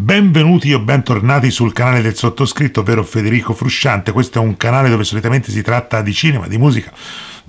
Benvenuti o bentornati sul canale del sottoscritto, ovvero Federico Frusciante. Questo è un canale dove solitamente si tratta di cinema, di musica,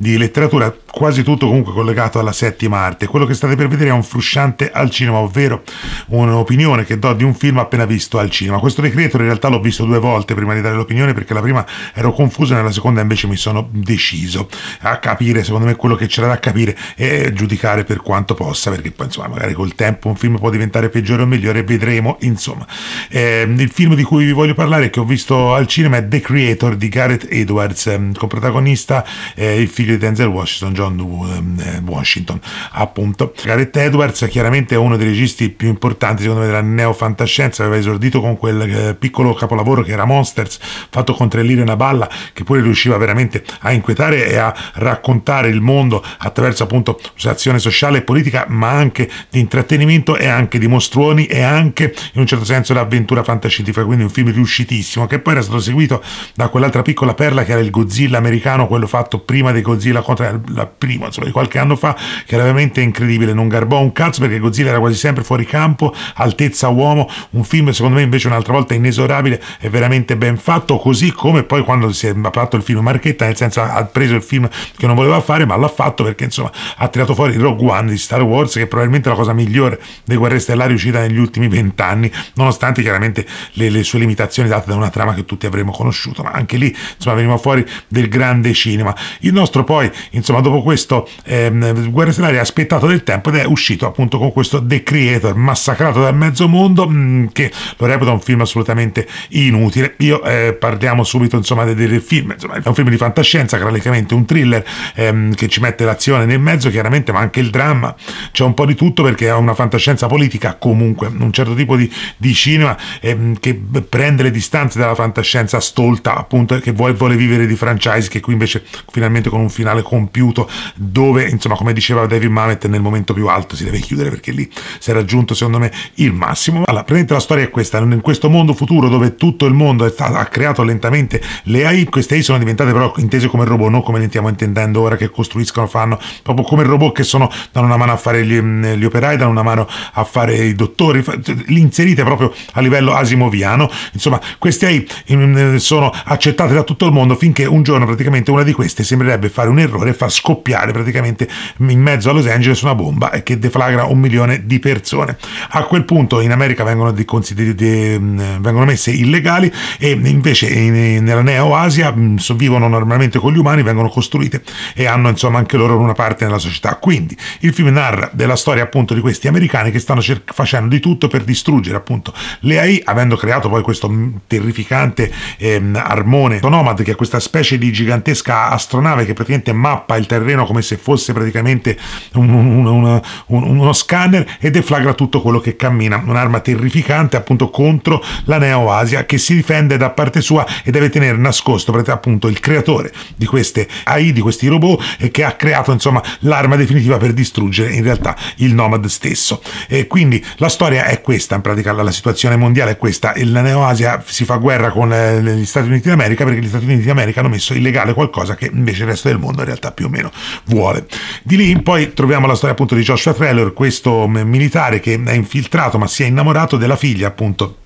di letteratura, quasi tutto comunque collegato alla settima arte. Quello che state per vedere è un frusciante al cinema, ovvero un'opinione che do di un film appena visto al cinema. Questo decreto in realtà l'ho visto due volte prima di dare l'opinione perché la prima ero confuso e nella seconda invece mi sono deciso a capire secondo me quello che c'era da capire e giudicare per quanto possa perché poi insomma magari col tempo un film può diventare peggiore o migliore, vedremo insomma. Eh, il film di cui vi voglio parlare che ho visto al cinema è The Creator di Gareth Edwards, ehm, con protagonista eh, il figlio figlio di Denzel Washington, John ehm, eh, Washington, appunto. Gareth Edwards chiaramente uno dei registi più importanti, secondo me, della neofantascienza, aveva esordito con quel eh, piccolo capolavoro che era Monsters, fatto con tre lire e una balla, che pure riusciva veramente a inquietare e a raccontare il mondo attraverso appunto azione sociale e politica, ma anche di intrattenimento e anche di mostruoni e anche in un certo senso l'avventura fantascientifica, quindi un film riuscitissimo, che poi era stato seguito da quell'altra piccola perla che era il Godzilla americano, quello fatto prima dei Godzilla Godzilla contro la prima, insomma, di qualche anno fa, che era veramente incredibile. Non garbò un cazzo perché Godzilla era quasi sempre fuori campo, altezza uomo. Un film, secondo me, invece, un'altra volta inesorabile e veramente ben fatto. Così come poi quando si è fatto il film Marchetta, nel senso ha preso il film che non voleva fare, ma l'ha fatto perché insomma ha tirato fuori Rogue One di Star Wars, che è probabilmente la cosa migliore dei Guerre Stellari uscita negli ultimi vent'anni, nonostante chiaramente le, le sue limitazioni date da una trama che tutti avremmo conosciuto. Ma anche lì, insomma, veniva fuori del grande cinema. Il nostro poi, insomma, dopo questo ehm, Guerre Stellari ha aspettato del tempo ed è uscito appunto con questo The Creator, massacrato dal mezzo mondo, mh, mm, che lo reputa un film assolutamente inutile. Io eh, parliamo subito, insomma, del, del film, insomma, è un film di fantascienza, praticamente un thriller ehm, che ci mette l'azione nel mezzo, chiaramente, ma anche il dramma, c'è un po' di tutto perché ha una fantascienza politica comunque, un certo tipo di, di cinema ehm, che prende le distanze dalla fantascienza stolta, appunto, che vuole, vuole vivere di franchise, che qui invece finalmente con un un finale compiuto dove, insomma, come diceva David Mamet, nel momento più alto si deve chiudere perché lì si è raggiunto, secondo me, il massimo. Allora, praticamente la storia è questa, in questo mondo futuro dove tutto il mondo è stato, ha creato lentamente le AI, queste AI sono diventate però intese come robot, non come le stiamo intendendo ora che costruiscono, fanno, proprio come robot che sono, danno una mano a fare gli, mm, gli operai, danno una mano a fare i dottori, cioè, li inserite proprio a livello asimoviano. Insomma, queste AI mm, sono accettate da tutto il mondo finché un giorno praticamente una di queste sembrerebbe fare un errore e fa scoppiare praticamente in mezzo a Los Angeles una bomba che deflagra un milione di persone. A quel punto in America vengono, di, di, di, mm, vengono messe illegali e invece in, nella Neo Asia mm, sovvivono normalmente con gli umani, vengono costruite e hanno insomma anche loro una parte nella società. Quindi il film narra della storia appunto di questi americani che stanno cer- facendo di tutto per distruggere appunto le AI, avendo creato poi questo mm, terrificante ehm, armone nomad che è questa specie di gigantesca astronave che per praticamente mappa il terreno come se fosse praticamente un, un, un, uno scanner e deflagra tutto quello che cammina. Un'arma terrificante appunto contro la Neo Asia che si difende da parte sua e deve tenere nascosto appunto il creatore di queste AI, di questi robot e che ha creato insomma l'arma definitiva per distruggere in realtà il Nomad stesso. E quindi la storia è questa, in pratica la, la situazione mondiale è questa, la Neo Asia si fa guerra con eh, gli Stati Uniti d'America perché gli Stati Uniti d'America hanno messo illegale qualcosa che invece il resto del il mondo in realtà più o meno vuole. Di lì in poi troviamo la storia appunto di Joshua Trellor, questo mm, militare che è infiltrato ma si è innamorato della figlia appunto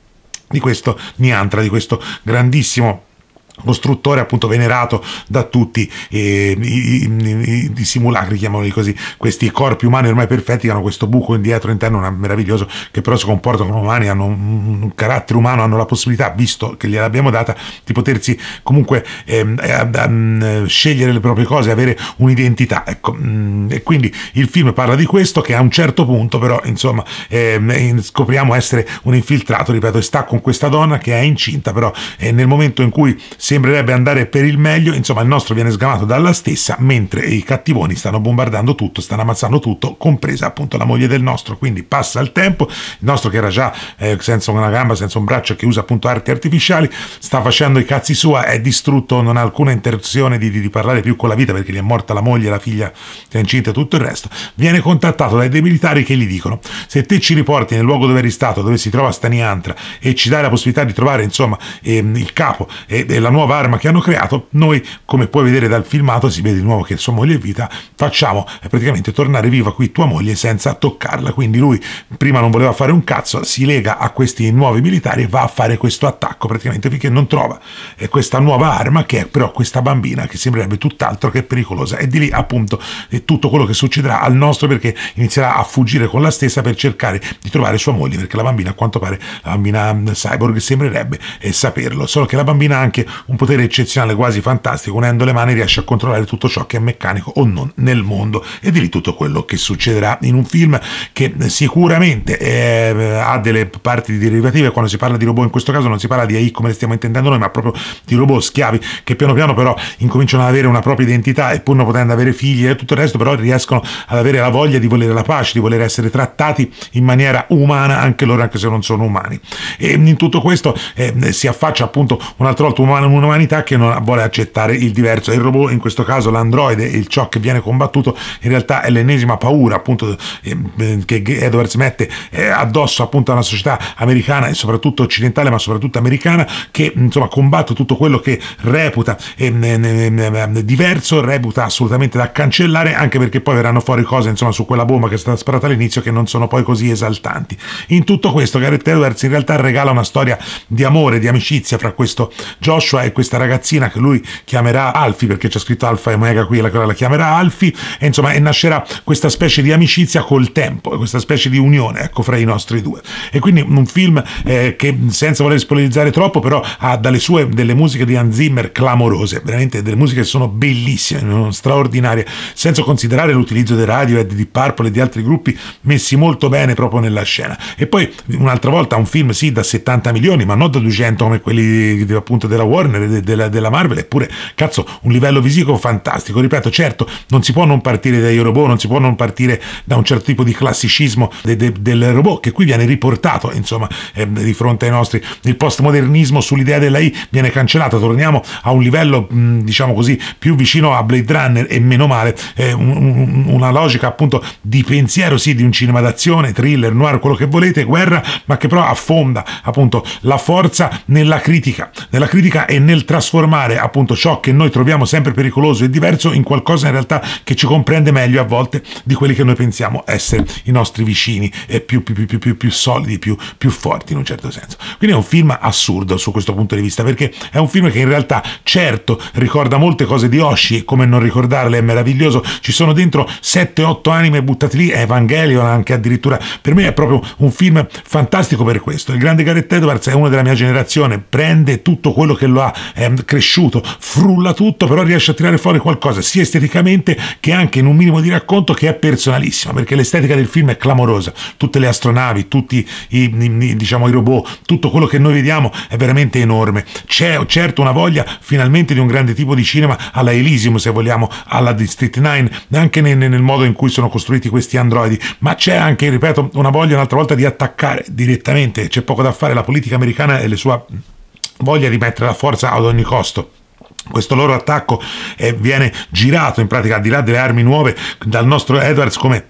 di questo Niantra, di questo grandissimo costruttore appunto venerato da tutti eh, i, i, i, simulacri chiamiamoli così questi corpi umani ormai perfetti che hanno questo buco indietro interno una, meraviglioso che però si comportano come umani hanno un, un, carattere umano hanno la possibilità visto che gliel'abbiamo data di potersi comunque eh, eh, scegliere le proprie cose avere un'identità ecco mm, e quindi il film parla di questo che a un certo punto però insomma ehm, scopriamo essere un infiltrato ripeto e sta con questa donna che è incinta però eh, nel momento in cui sembrerebbe andare per il meglio, insomma il nostro viene sgamato dalla stessa, mentre i cattivoni stanno bombardando tutto, stanno ammazzando tutto, compresa appunto la moglie del nostro, quindi passa il tempo, il nostro che era già eh, senza una gamba, senza un braccio, che usa appunto arti artificiali, sta facendo i cazzi sua, è distrutto, non ha alcuna intenzione di, di, di parlare più con la vita perché gli è morta la moglie, la figlia che è incinta e tutto il resto, viene contattato dai dei militari che gli dicono se te ci riporti nel luogo dove eri stato, dove si trova Staniantra e ci dai la possibilità di trovare insomma ehm, il capo e, e la nuova arma che hanno creato, noi, come puoi vedere dal filmato, si vede di nuovo che sua moglie è vita, facciamo eh, praticamente tornare viva qui tua moglie senza toccarla. Quindi lui prima non voleva fare un cazzo, si lega a questi nuovi militari e va a fare questo attacco praticamente finché non trova eh, questa nuova arma che è però questa bambina che sembrerebbe tutt'altro che pericolosa. E di lì appunto è eh, tutto quello che succederà al nostro perché inizierà a fuggire con la stessa per cercare di trovare sua moglie perché la bambina a quanto pare la bambina mm, cyborg sembrerebbe saperlo. Solo che la bambina ha anche un potere eccezionale, quasi fantastico, unendo le mani riesce a controllare tutto ciò che è meccanico o non nel mondo e di lì tutto quello che succederà in un film che sicuramente eh, ha delle parti derivative, quando si parla di robot in questo caso non si parla di AI come le stiamo intendendo noi, ma proprio di robot schiavi che piano piano però incominciano ad avere una propria identità e pur non potendo avere figli e tutto il resto però riescono ad avere la voglia di volere la pace, di voler essere trattati in maniera umana anche loro anche se non sono umani. E in tutto questo eh, si affaccia appunto un'altra volta un un'umanità che non vuole accettare il diverso. Il robot, in questo caso l'androide, il ciò che viene combattuto, in realtà è l'ennesima paura appunto ehm, che Edwards mette addosso appunto a una società americana e soprattutto occidentale, ma soprattutto americana, che insomma combatte tutto quello che reputa ehm, ehm, diverso, reputa assolutamente da cancellare, anche perché poi verranno fuori cose insomma su quella bomba che è stata sparata all'inizio che non sono poi così esaltanti. In tutto questo Gareth Edwards in realtà regala una storia di amore, di amicizia fra questo Joshua e questa ragazzina che lui chiamerà Alfi, perché c'è scritto Alfa e Omega qui, la, la chiamerà Alfi, e insomma e nascerà questa specie di amicizia col tempo, questa specie di unione ecco, fra i nostri due. E quindi un film eh, che senza voler spoilerizzare troppo, però ha dalle sue delle musiche di Hans Zimmer clamorose, veramente delle musiche che sono bellissime, straordinarie, senza considerare l'utilizzo dei radio e di Purple e di altri gruppi messi molto bene proprio nella scena. E poi un'altra volta un film sì da 70 milioni, ma non da 200 come quelli appunto della Warner genere de, de, della Marvel, eppure, cazzo, un livello visivo fantastico. Ripeto, certo, non si può non partire dai robot, non si può non partire da un certo tipo di classicismo de, del robot, che qui viene riportato, insomma, eh, di fronte ai nostri. Il postmodernismo sull'idea della I viene cancellato, torniamo a un livello, mh, mm, diciamo così, più vicino a Blade Runner e meno male, eh, un, un, una logica appunto di pensiero, sì, di un cinema d'azione, thriller, noir, quello che volete, guerra, ma che però affonda appunto la forza nella critica, nella critica e nel trasformare appunto ciò che noi troviamo sempre pericoloso e diverso in qualcosa in realtà che ci comprende meglio a volte di quelli che noi pensiamo essere i nostri vicini e più, più, più, più, più solidi, più, più forti in un certo senso. Quindi è un film assurdo su questo punto di vista perché è un film che in realtà certo ricorda molte cose di Oshi e come non ricordarle è meraviglioso, ci sono dentro 7-8 anime buttate lì, Evangelion anche addirittura, per me è proprio un film fantastico per questo. Il grande Gareth Edwards è uno della mia generazione, prende tutto quello che lo ha là, è cresciuto, frulla tutto, però riesce a tirare fuori qualcosa sia esteticamente che anche in un minimo di racconto che è personalissimo, perché l'estetica del film è clamorosa, tutte le astronavi, tutti i, i, diciamo, i robot, tutto quello che noi vediamo è veramente enorme. C'è certo una voglia finalmente di un grande tipo di cinema alla Elysium, se vogliamo, alla District 9, anche nel, nel modo in cui sono costruiti questi androidi, ma c'è anche, ripeto, una voglia un'altra volta di attaccare direttamente, c'è poco da fare, la politica americana e le sue voglia di mettere la forza ad ogni costo questo loro attacco eh, viene girato in pratica al di là delle armi nuove dal nostro Edwards come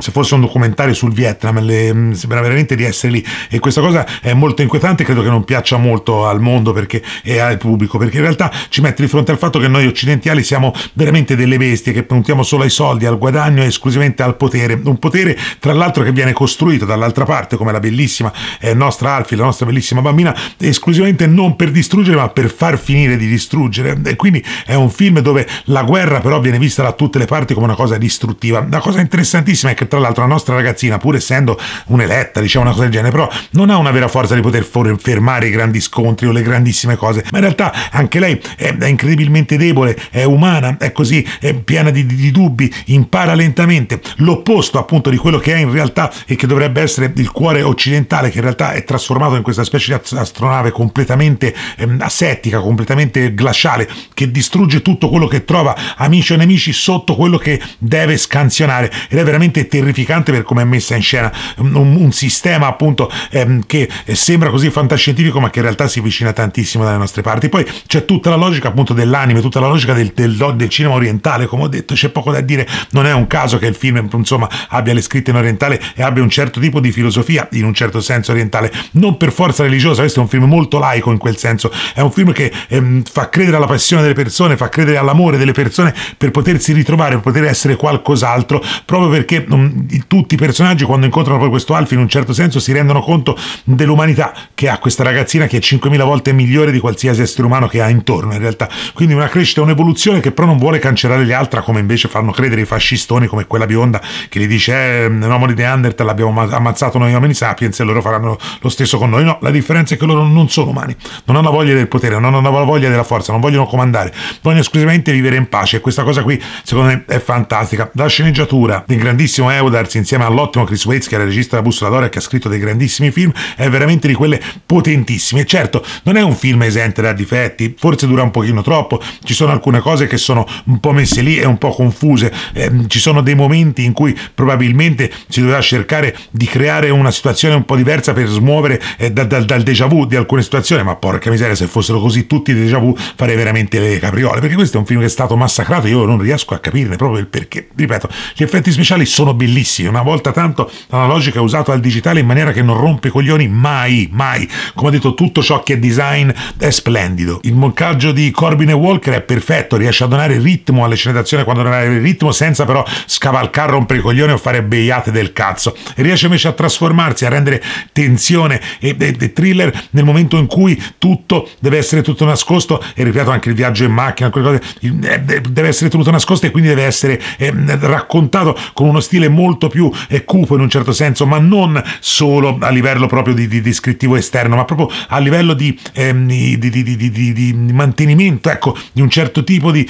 se fosse un documentario sul Vietnam, le, mm, sembra veramente di essere lì e questa cosa è molto inquietante, credo che non piaccia molto al mondo perché, e al pubblico, perché in realtà ci mette di fronte al fatto che noi occidentali siamo veramente delle bestie, che puntiamo solo ai soldi, al guadagno e esclusivamente al potere, un potere tra l'altro che viene costruito dall'altra parte, come la bellissima eh, nostra Alfie, la nostra bellissima bambina, esclusivamente non per distruggere ma per far finire di distruggere e quindi è un film dove la guerra però viene vista da tutte le parti come una cosa distruttiva. La cosa interessantissima è che tra l'altro la nostra ragazzina, pur essendo un'eletta, diciamo una cosa del genere, però non ha una vera forza di poter fermare i grandi scontri o le grandissime cose, ma in realtà anche lei è, incredibilmente debole, è umana, è così, è piena di, di dubbi, impara lentamente, l'opposto appunto di quello che è in realtà e che dovrebbe essere il cuore occidentale, che in realtà è trasformato in questa specie di astronave completamente ehm, asettica, completamente glaciale, che distrugge tutto quello che trova, amici o nemici, sotto quello che deve scansionare ed è veramente terribile terrificante per come è messa in scena mm, un, un sistema appunto ehm, che sembra così fantascientifico ma che in realtà si avvicina tantissimo dalle nostre parti poi c'è tutta la logica appunto dell'anime tutta la logica del, del, del cinema orientale come ho detto c'è poco da dire non è un caso che il film insomma abbia le scritte in orientale e abbia un certo tipo di filosofia in un certo senso orientale non per forza religiosa questo è un film molto laico in quel senso è un film che ehm, fa credere alla passione delle persone fa credere all'amore delle persone per potersi ritrovare per poter essere qualcos'altro proprio perché non, mm, tutti i personaggi quando incontrano poi questo Alf in un certo senso si rendono conto dell'umanità che ha questa ragazzina che è 5.000 volte migliore di qualsiasi essere umano che ha intorno in realtà. Quindi una crescita, un'evoluzione che però non vuole cancellare le altre come invece fanno credere i fascistoni come quella bionda che gli dice eh, l'uomo di Neanderthal l'abbiamo ammazzato noi uomini sapiens e loro faranno lo stesso con noi. No, la differenza è che loro non sono umani, non hanno voglia del potere, non hanno voglia della forza, non vogliono comandare, vogliono esclusivamente vivere in pace e questa cosa qui secondo me è fantastica. La sceneggiatura del grandissimo Ottimo Eudars insieme all'ottimo Chris Waits che era il regista della bussola d'oro e che ha scritto dei grandissimi film, è veramente di quelle potentissime. Certo, non è un film esente da difetti, forse dura un pochino troppo, ci sono alcune cose che sono un po' messe lì e un po' confuse, eh, ci sono dei momenti in cui probabilmente si dovrà cercare di creare una situazione un po' diversa per smuovere eh, da, da, dal déjà vu di alcune situazioni, ma porca miseria, se fossero così tutti i déjà vu farei veramente le capriole, perché questo è un film che è stato massacrato, io non riesco a capirne proprio il perché. Ripeto, gli effetti speciali sono bellissimi. Una volta tanto l'analogico è usato al digitale in maniera che non rompe i coglioni mai, mai. Come ho detto, tutto ciò che è design è splendido. Il montaggio di Corbin e Walker è perfetto, riesce a donare ritmo alle sceneggiazioni quando non ha il ritmo, senza però scavalcare, rompere i coglioni o fare beiate del cazzo. E riesce invece a trasformarsi, a rendere tensione e, e, e thriller nel momento in cui tutto deve essere tutto nascosto e ripeto anche il viaggio in macchina, quelle cose, eh, deve essere tenuto nascosto e quindi deve essere ehm, raccontato con uno stile molto più cupo in un certo senso, ma non solo a livello proprio di, di descrittivo esterno, ma proprio a livello di, ehm, di, di mantenimento, ecco, di un certo tipo di,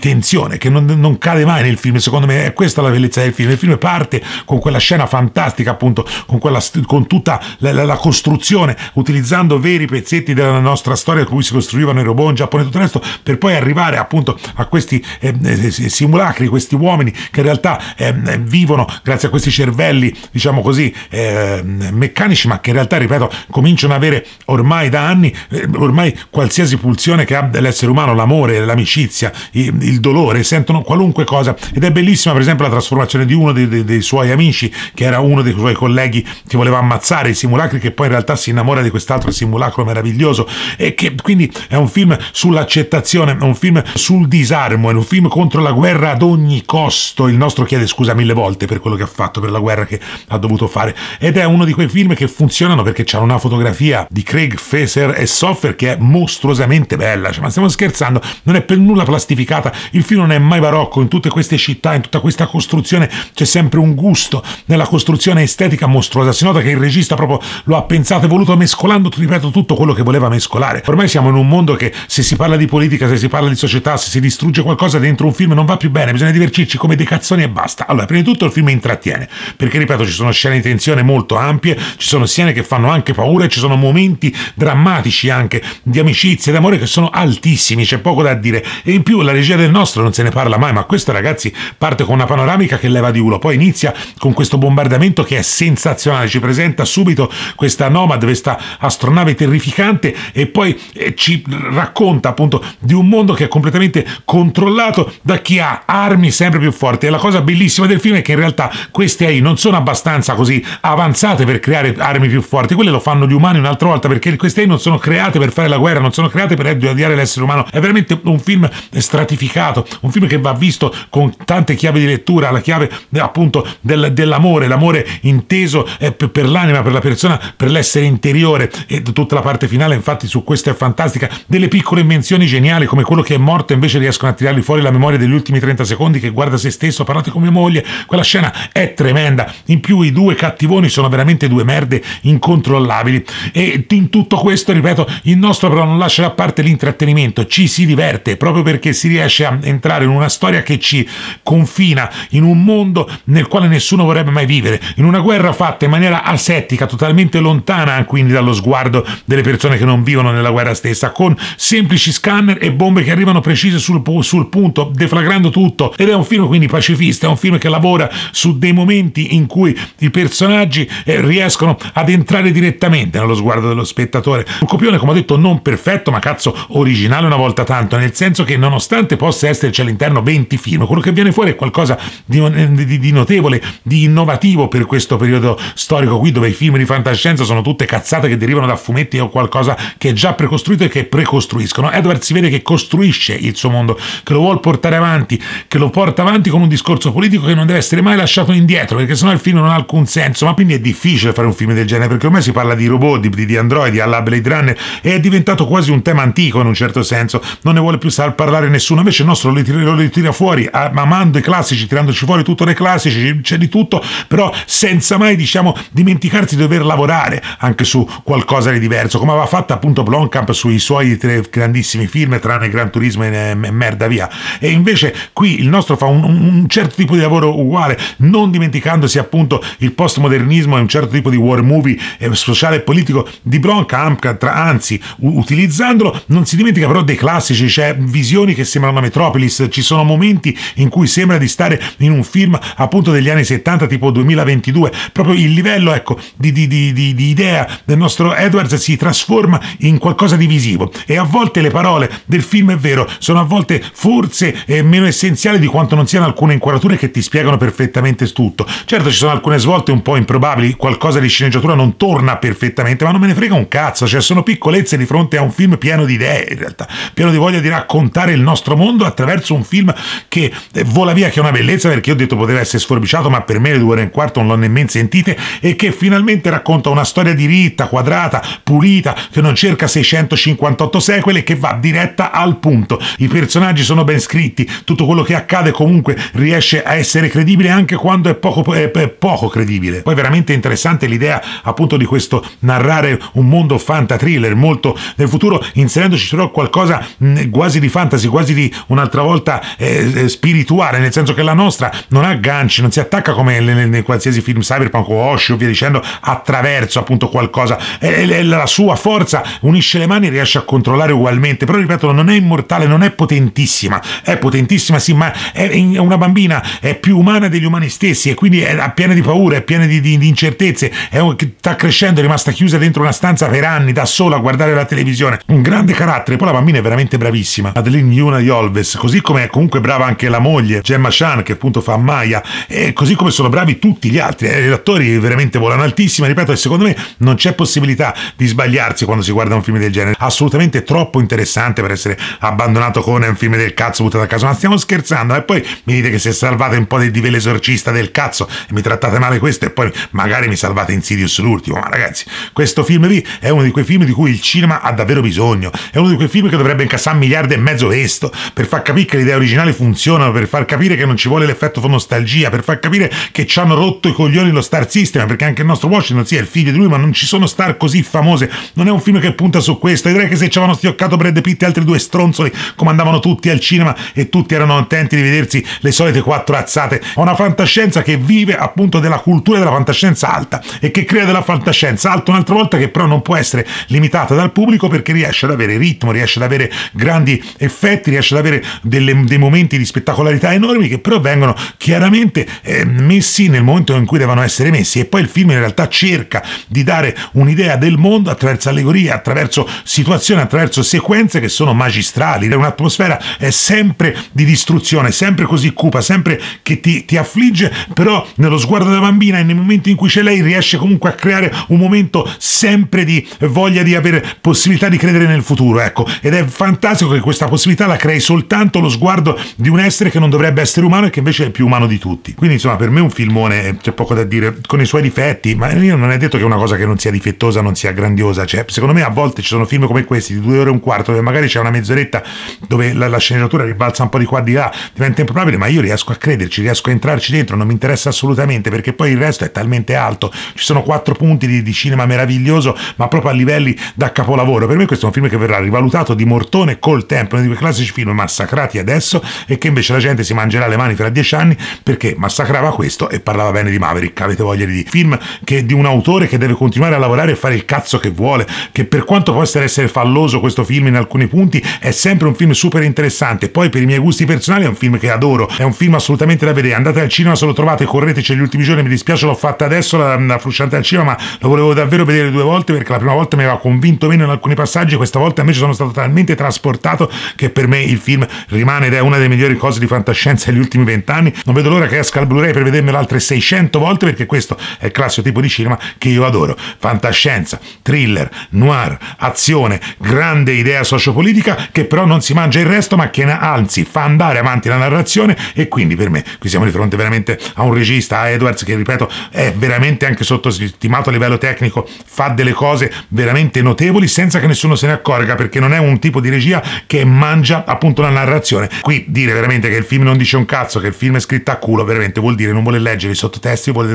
tensione che non, non, cade mai nel film. Secondo me è questa la bellezza del film. Il film parte con quella scena fantastica, appunto, con, quella, con tutta la, la, la, costruzione, utilizzando veri pezzetti della nostra storia con cui si costruivano i robot in Giappone e tutto il resto, per poi arrivare appunto a questi ehm, eh, simulacri, questi uomini che in realtà eh, vivono vivono grazie a questi cervelli, diciamo così, eh, meccanici, ma che in realtà, ripeto, cominciano ad avere ormai da anni, eh, ormai qualsiasi pulsione che ha l'essere umano, l'amore, l'amicizia, il, il, dolore, sentono qualunque cosa. Ed è bellissima, per esempio, la trasformazione di uno dei, dei, dei suoi amici, che era uno dei suoi colleghi che voleva ammazzare i simulacri, che poi in realtà si innamora di quest'altro simulacro meraviglioso. E che quindi è un film sull'accettazione, è un film sul disarmo, è un film contro la guerra ad ogni costo. Il nostro chiede scusa mille volte molte per quello che ha fatto, per la guerra che ha dovuto fare. Ed è uno di quei film che funzionano perché c'è una fotografia di Craig Feser e Soffer che è mostruosamente bella. Cioè, ma stiamo scherzando, non è per nulla plastificata. Il film non è mai barocco. In tutte queste città, in tutta questa costruzione, c'è sempre un gusto nella costruzione estetica mostruosa. Si nota che il regista proprio lo ha pensato e voluto mescolando, ripeto, tutto quello che voleva mescolare. Ormai siamo in un mondo che se si parla di politica, se si parla di società, se si distrugge qualcosa dentro un film non va più bene, bisogna divertirci come dei cazzoni e basta. Allora, prima di tutto il film intrattiene, perché ripeto ci sono scene di tensione molto ampie, ci sono scene che fanno anche paura e ci sono momenti drammatici anche di amicizia, e d'amore che sono altissimi, c'è poco da dire e in più la regia del nostro non se ne parla mai, ma questo ragazzi parte con una panoramica che leva di uno, poi inizia con questo bombardamento che è sensazionale, ci presenta subito questa Nomad, questa astronave terrificante e poi eh, ci racconta appunto di un mondo che è completamente controllato da chi ha armi sempre più forti e la cosa bellissima del film è che in realtà queste AI non sono abbastanza così avanzate per creare armi più forti, quelle lo fanno gli umani un'altra volta perché queste AI non sono create per fare la guerra, non sono create per odiare l'essere umano, è veramente un film stratificato, un film che va visto con tante chiavi di lettura, la chiave appunto del, dell'amore, l'amore inteso eh, per l'anima, per la persona, per l'essere interiore e tutta la parte finale infatti su questo è fantastica, delle piccole invenzioni geniali come quello che è morto invece riescono a tirarli fuori la memoria degli ultimi 30 secondi che guarda se stesso, parlate come moglie, quella scena è tremenda. In più i due cattivoni sono veramente due merde incontrollabili. E in tutto questo, ripeto, il nostro però non lascia da parte l'intrattenimento, ci si diverte proprio perché si riesce a entrare in una storia che ci confina in un mondo nel quale nessuno vorrebbe mai vivere, in una guerra fatta in maniera asettica, totalmente lontana quindi dallo sguardo delle persone che non vivono nella guerra stessa, con semplici scanner e bombe che arrivano precise sul, sul punto, deflagrando tutto. Ed è un film quindi pacifista, è un film che lavora su dei momenti in cui i personaggi eh, riescono ad entrare direttamente nello sguardo dello spettatore. Un copione, come ho detto, non perfetto, ma cazzo originale una volta tanto, nel senso che nonostante possa esserci all'interno 20 film, quello che viene fuori è qualcosa di, eh, di, di notevole, di innovativo per questo periodo storico qui dove i film di fantascienza sono tutte cazzate che derivano da fumetti o qualcosa che è già precostruito e che precostruiscono. Edward si vede che costruisce il suo mondo, che lo vuole portare avanti, che lo porta avanti con un discorso politico che non deve essere essere mai lasciato indietro perché sennò il film non ha alcun senso ma quindi è difficile fare un film del genere perché ormai si parla di robot, di, di androidi alla Blade Runner e è diventato quasi un tema antico in un certo senso non ne vuole più star parlare nessuno invece il nostro lo, ritira, lo tira fuori amando i classici tirandoci fuori tutto dai classici c'è di tutto però senza mai diciamo dimenticarsi di dover lavorare anche su qualcosa di diverso come aveva fatto appunto Blomkamp sui suoi tre grandissimi film tranne Gran Turismo e, e Merda Via e invece qui il nostro fa un, un certo tipo di lavoro uguale sociale, non dimenticandosi appunto il postmodernismo e un certo tipo di war movie eh, sociale e politico di Bronkamp, anzi utilizzandolo non si dimentica però dei classici, c'è cioè visioni che sembrano Metropolis, ci sono momenti in cui sembra di stare in un film appunto degli anni 70 tipo 2022, proprio il livello ecco, di, di, di, di idea del nostro Edwards si trasforma in qualcosa di visivo e a volte le parole del film è vero sono a volte forse eh, meno essenziali di quanto non siano alcune inquadrature che ti spiegano perfettamente perfettamente tutto. Certo ci sono alcune svolte un po' improbabili, qualcosa di sceneggiatura non torna perfettamente, ma non me ne frega un cazzo, cioè sono piccolezze di fronte a un film pieno di idee in realtà, pieno di voglia di raccontare il nostro mondo attraverso un film che eh, vola via, che è una bellezza perché io ho detto poteva essere sforbiciato, ma per me le due ore e un quarto non l'ho nemmeno sentite e che finalmente racconta una storia diritta, quadrata, pulita, che non cerca 658 sequel e che va diretta al punto. I personaggi sono ben scritti, tutto quello che accade comunque riesce a essere credibile anche quando è poco, è, è poco credibile. Poi è veramente interessante l'idea appunto di questo narrare un mondo fantathriller molto nel futuro, inserendoci però qualcosa mh, mm, quasi di fantasy, quasi di un'altra volta eh, eh, spirituale, nel senso che la nostra non ha ganci, non si attacca come nei qualsiasi film cyberpunk o Osho, via dicendo, attraverso appunto qualcosa. E, e, la sua forza unisce le mani e riesce a controllare ugualmente, però ripeto, non è immortale, non è potentissima, è potentissima sì, ma è, è una bambina, è più umana dei degli umani stessi e quindi è piena di paure, è piena di, di, di incertezze, un, sta crescendo, è rimasta chiusa dentro una stanza per anni da sola a guardare la televisione. Un grande carattere, poi la bambina è veramente bravissima, Adeline Yuna di Olves, così come è comunque brava anche la moglie, Gemma Chan, che appunto fa Maya, e così come sono bravi tutti gli altri, eh, gli attori veramente volano altissima, ripeto, e secondo me non c'è possibilità di sbagliarsi quando si guarda un film del genere, assolutamente troppo interessante per essere abbandonato con un film del cazzo buttato a caso, ma stiamo scherzando, e eh, poi mi dite che si è salvata un po' di, di Veleso esorcista del cazzo e mi trattate male questo e poi magari mi salvate Insidious l'ultimo. Ma ragazzi, questo film lì è uno di quei film di cui il cinema ha davvero bisogno. È uno di quei film che dovrebbe incassare miliardi e mezzo questo per far capire che le idee originali funzionano, per far capire che non ci vuole l'effetto nostalgia, per far capire che ci hanno rotto i coglioni lo star system, perché anche il nostro Washington sì, è il figlio di lui, ma non ci sono star così famose. Non è un film che punta su questo. E direi che se ci avevano stioccato Brad Pitt e altri due stronzoli, comandavano tutti al cinema e tutti erano contenti di vedersi le solite quattro azzate. Ho una fantascienza che vive appunto della cultura della fantascienza alta e che crea della fantascienza alta un'altra volta che però non può essere limitata dal pubblico perché riesce ad avere ritmo, riesce ad avere grandi effetti, riesce ad avere delle, dei momenti di spettacolarità enormi che però vengono chiaramente eh, messi nel momento in cui devono essere messi e poi il film in realtà cerca di dare un'idea del mondo attraverso allegorie, attraverso situazioni, attraverso sequenze che sono magistrali, è un'atmosfera sempre di distruzione, sempre così cupa, sempre che ti, ti affligge, però nello sguardo della bambina e nei momenti in cui c'è lei riesce comunque a creare un momento sempre di voglia di avere possibilità di credere nel futuro, ecco. Ed è fantastico che questa possibilità la crei soltanto lo sguardo di un essere che non dovrebbe essere umano e che invece è più umano di tutti. Quindi, insomma, per me un filmone eh, c'è poco da dire, con i suoi difetti, ma io non è detto che una cosa che non sia difettosa non sia grandiosa. Cioè, secondo me a volte ci sono film come questi di due ore e un quarto, dove magari c'è una mezz'oretta dove la, la sceneggiatura ribalza un po' di qua di là, diventa improbabile, ma io riesco a crederci, riesco a entrare entrarci dentro, non mi interessa assolutamente perché poi il resto è talmente alto, ci sono quattro punti di, di cinema meraviglioso ma proprio a livelli da capolavoro, per me questo è un film che verrà rivalutato di Mortone col tempo, uno di quei classici film massacrati adesso e che invece la gente si mangerà le mani fra dieci anni perché massacrava questo e parlava bene di Maverick, avete voglia di film che, di un autore che deve continuare a lavorare e fare il cazzo che vuole, che per quanto possa essere falloso questo film in alcuni punti è sempre un film super interessante, poi per i miei gusti personali è un film che adoro, è un film assolutamente da vedere, andate al cinema se lo trovate correteci negli ultimi giorni mi dispiace l'ho fatta adesso la, la frusciante al cinema ma lo volevo davvero vedere due volte perché la prima volta mi aveva convinto meno in alcuni passaggi questa volta invece sono stato talmente trasportato che per me il film rimane ed è una delle migliori cose di fantascienza degli ultimi vent'anni non vedo l'ora che esca il Blu-ray per vedermelo altre 600 volte perché questo è il classico tipo di cinema che io adoro fantascienza thriller noir azione grande idea sociopolitica che però non si mangia il resto ma che anzi fa andare avanti la narrazione e quindi per me qui siamo di fronte davanti veramente a un regista, a Edwards, che ripeto è veramente anche sottostimato a livello tecnico, fa delle cose veramente notevoli senza che nessuno se ne accorga, perché non è un tipo di regia che mangia appunto la narrazione. Qui dire veramente che il film non dice un cazzo, che il film è scritto a culo, veramente vuol dire non voler leggere i sottotesti, vuol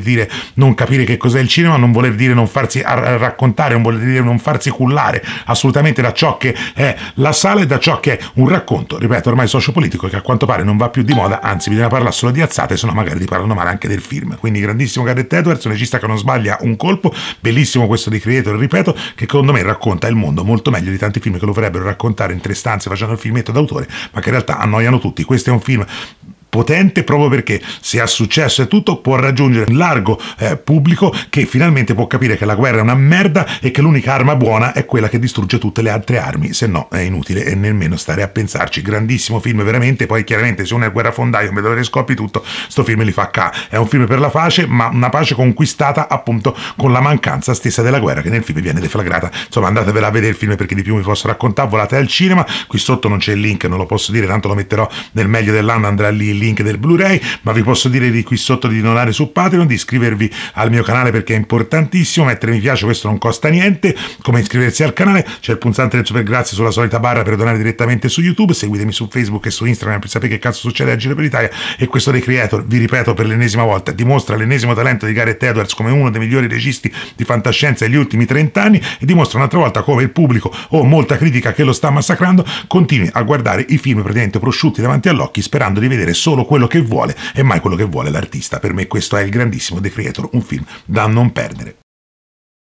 dire non capire che cos'è il cinema, non voler dire non farsi raccontare, non voler dire non farsi cullare assolutamente da ciò che è la sala e da ciò che è un racconto, ripeto, ormai sociopolitico che a quanto pare non va più di moda, anzi bisogna parlare parla solo di alzate, se no magari ti parlano male anche del film. Quindi grandissimo Garrett Edwards, un regista che non sbaglia un colpo, bellissimo questo di Creator, ripeto, che secondo me racconta il mondo molto meglio di tanti film che lo vorrebbero raccontare in tre stanze facendo il filmetto d'autore, ma che in realtà annoiano tutti. Questo è un film potente proprio perché se ha successo e tutto può raggiungere un largo eh, pubblico che finalmente può capire che la guerra è una merda e che l'unica arma buona è quella che distrugge tutte le altre armi, se no è inutile e nemmeno stare a pensarci. Grandissimo film veramente, poi chiaramente se uno è guerrafondaio, un vedono le scoppi tutto, sto film li fa ca. È un film per la pace, ma una pace conquistata appunto con la mancanza stessa della guerra che nel film viene deflagrata. Insomma andatevela a vedere il film perché di più vi posso raccontare, volate al cinema, qui sotto non c'è il link, non lo posso dire, tanto lo metterò nel meglio dell'anno, andrà lì, lì link del Blu-ray, ma vi posso dire di qui sotto di donare su Patreon, di iscrivervi al mio canale perché è importantissimo, mettere mi piace, questo non costa niente, come iscriversi al canale, c'è il pulsante del super grazie sulla solita barra per donare direttamente su YouTube, seguitemi su Facebook e su Instagram per sapere che cazzo succede a Giro per l'Italia e questo dei creator, vi ripeto per l'ennesima volta, dimostra l'ennesimo talento di Gareth Edwards come uno dei migliori registi di fantascienza degli ultimi 30 anni e dimostra un'altra volta come il pubblico o molta critica che lo sta massacrando continui a guardare i film praticamente prosciutti davanti agli occhi sperando di vedere solo solo quello che vuole e mai quello che vuole l'artista. Per me questo è il grandissimo The Creator, un film da non perdere.